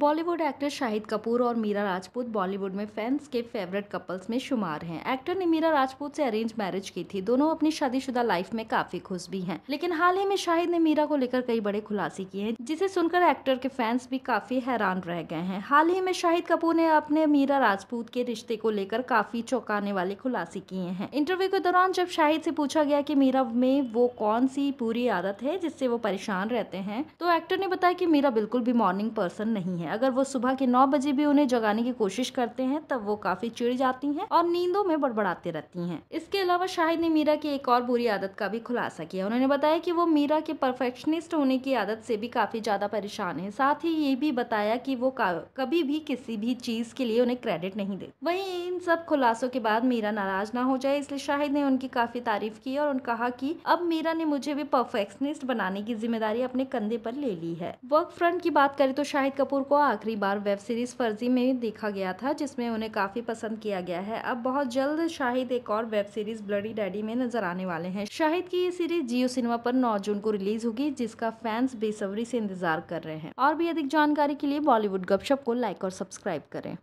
Bollywood actor Shahid Kapoor और मीरा राजपूत बॉलीवुड में fans के फेवरेट कपल्स में शुमार हैं एक्टर ने मीरा राजपूत से अरेंज मैरिज की थी दोनों अपनी शादीशुदा लाइफ में काफी खुश भी हैं लेकिन हाल ही में शाहिद ने मीरा को लेकर कई बड़े खुलासे किए हैं जिसे सुनकर एक्टर के फैंस भी काफी हैरान रह गए हैं हाल ही में शाहिद कपूर ने अपने मीरा राजपूत के रिश्ते को लेकर काफी चौंकाने वाले खुलासे किए हैं इंटरव्यू के दौरान जब शाहिद से पूछा गया की मीरा में वो कौन सी पूरी आदत है जिससे वो परेशान रहते हैं तो एक्टर ने बताया की मीरा बिल्कुल भी मॉर्निंग पर्सन नहीं है हैं अगर वो सुबह के नौ बजे भी उन्हें जगाने की कोशिश करते हैं तब वो काफी चिड़ जाती हैं और नींदों में बड़बड़ाते रहती हैं इसके अलावा शाहिद ने मीरा की एक और बुरी आदत का भी खुलासा किया उन्होंने बताया की वो मीरा के परफेक्शनिस्ट होने की आदत से भी काफी ज्यादा परेशान है साथ ही ये भी बताया की वो कभी भी किसी भी चीज के लिए उन्हें क्रेडिट नहीं दे वही इन सब खुलासों के बाद मीरा नाराज ना हो जाए इसलिए शाहिद ने उनकी काफी तारीफ की और उन्होंने कहा कि अब मीरा ने मुझे भी परफेक्शनिस्ट बनाने की जिम्मेदारी अपने कंधे पर ले ली है वर्क फ्रंट की बात करें तो शाहिद कपूर को आखिरी बार वेब सीरीज़ फर्जी में देखा गया था जिसमें उन्हें काफ़ी पसंद किया गया है अब बहुत जल्द शाहिद एक और वेब सीरीज़ ब्लडी डैडी में नजर आने वाले हैं शाहिद की ये सीरीज जियो सिनेमा पर 9 जून को रिलीज होगी जिसका फैंस बेसब्री से इंतजार कर रहे हैं और भी अधिक जानकारी के लिए बॉलीवुड गपशप को लाइक और सब्सक्राइब करें